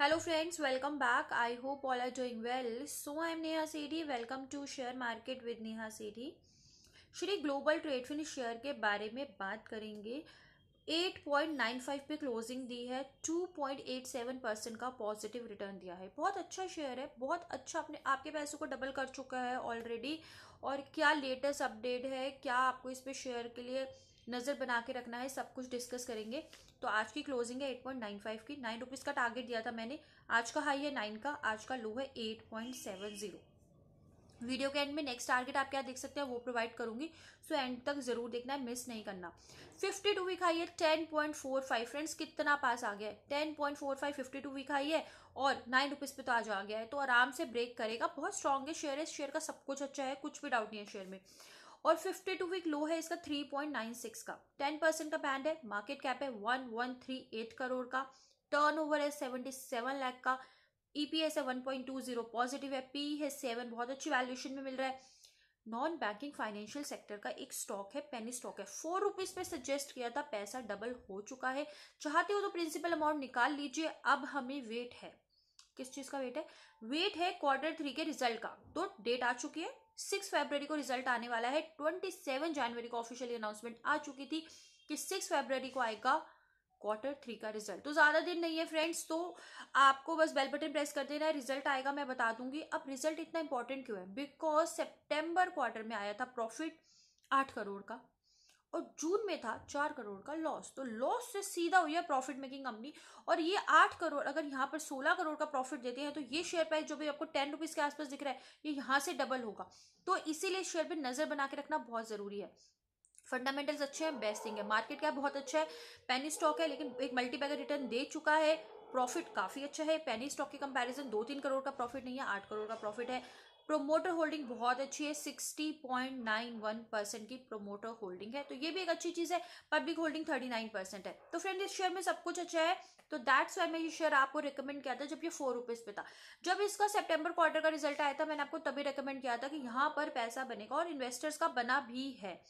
hello friends welcome back I hope all are doing well so I am Neha sethi welcome to share market with Neha sethi Shri global trade fin share के बारे में बात करेंगे eight point nine five पे closing दी है two point eight seven percent का positive return दिया है बहुत अच्छा शेयर है बहुत अच्छा अपने आपके पैसों को डबल कर चुका है ऑलरेडी और क्या लेटेस्ट अपडेट है क्या आपको इस पे शेयर के लिए नज़र बना के रखना है सब कुछ डिस्कस करेंगे तो आज की क्लोजिंग है एट पॉइंट नाइन फाइव की नाइन रुपीज़ का टारगेट दिया था मैंने आज का हाई है नाइन का आज का लो है eight point seven zero video के एंड में नेक्स्ट टारगेट आप क्या देख सकते हैं वो प्रोवाइड करूंगी सो so, एंड तक जरूर देखना है मिस नहीं करना फिफ्टी टू वीक हाई है ten point four five friends कितना पास आ गया है ten point four five fifty two week high है और नाइन रुपीज़ पे तो आज आ गया है तो आराम से ब्रेक करेगा बहुत स्ट्रॉन्ग है शेयर है शेयर का सब कुछ अच्छा है कुछ भी डाउट नहीं है शेयर में और 52 वीक लो है इसका 3.96 का 10 परसेंट का बैंड है मार्केट कैप है 1138 करोड़ का टर्नओवर है 77 लाख का ईपीएस e है 1.20 पॉजिटिव है पी है सेवन बहुत अच्छी वैल्यूएशन में मिल रहा है नॉन बैंकिंग फाइनेंशियल सेक्टर का एक स्टॉक है पेनी स्टॉक है फोर रुपीज में सजेस्ट किया था पैसा डबल हो चुका है चाहते हो तो प्रिंसिपल अमाउंट निकाल लीजिए अब हमें वेट है किस चीज का वेट है वेट है क्वार्टर थ्री के रिजल्ट का तो डेट आ चुकी है सिक्स फेबररी को रिजल्ट आने वाला है ट्वेंटी सेवन जनवरी को ऑफिशियली अनाउंसमेंट आ चुकी थी कि सिक्स फेबररी को आएगा क्वार्टर थ्री का रिजल्ट तो ज़्यादा दिन नहीं है फ्रेंड्स तो आपको बस बेल बटन प्रेस कर देना है रिजल्ट आएगा मैं बता दूंगी अब रिजल्ट इतना इंपॉर्टेंट क्यों है बिकॉज सेप्टेम्बर क्वार्टर में आया था प्रॉफिट आठ करोड़ का और जून में था चार करोड़ का लॉस तो लॉस से सीधा हुई है प्रॉफिट मेकिंग कंपनी और ये आठ करोड़ अगर यहाँ पर सोलह करोड़ का प्रॉफिट देते हैं तो ये शेयर प्राइस जो भी आपको टेन रुपीज़ के आसपास दिख रहा है ये यहाँ से डबल होगा तो इसीलिए शेयर पर नज़र बना के रखना बहुत ज़रूरी है फंडामेंटल्स अच्छे हैं बेस्ट थिंग है मार्केट कैप बहुत अच्छा है पेनी स्टॉक है लेकिन एक मल्टीपैगर रिटर्न दे चुका है प्रॉफिट काफ़ी अच्छा है पेनी स्टॉक के कंपैरिजन दो तीन करोड़ का प्रॉफिट नहीं है आठ करोड़ का प्रॉफिट है प्रोमोटर होल्डिंग बहुत अच्छी है 60.91 परसेंट की प्रोमोटर होल्डिंग है तो ये भी एक अच्छी चीज़ है पब्लिक होल्डिंग 39 परसेंट है तो फ्रेंड इस शेयर में सब कुछ अच्छा है तो दैट्स वाई मैं ये शेयर आपको रिकमेंड किया था जब ये फोर रुपीज़ पे था जब इसका सेप्टेम्बर क्वार्टर का रिजल्ट आया था मैंने आपको तभी रिकमेंड किया था कि यहाँ पर पैसा बनेगा और इन्वेस्टर्स का बना भी है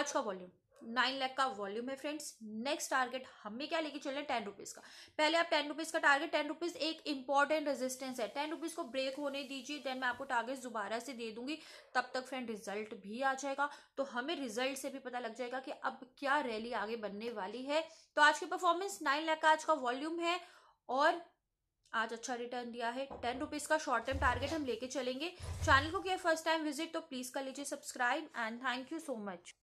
आज का वॉल्यूम नाइन लैख का वॉल्यूम है फ्रेंड्स नेक्स्ट टारगेट हमें क्या लेके चलना टेन रुपीज़ का पहले आप टेन रुपीज़ का टारगेट टेन रुपीज़ एक इंपॉर्टेंट रेजिस्टेंस है टेन रुपीज़ को ब्रेक होने दीजिए देन मैं आपको टारगेट दोबारा से दे दूंगी तब तक फ्रेंड रिजल्ट भी आ जाएगा तो हमें रिजल्ट से भी पता लग जाएगा कि अब क्या रैली आगे बनने वाली है तो आज की परफॉर्मेंस नाइन लाख का आज का वॉल्यूम है और आज अच्छा रिटर्न दिया है टेन रुपीज़ का शॉर्ट टर्म टारगेट हम लेके चलेंगे चैनल को किया फर्स्ट टाइम विजिट तो प्लीज़ कर लीजिए subscribe and thank you so much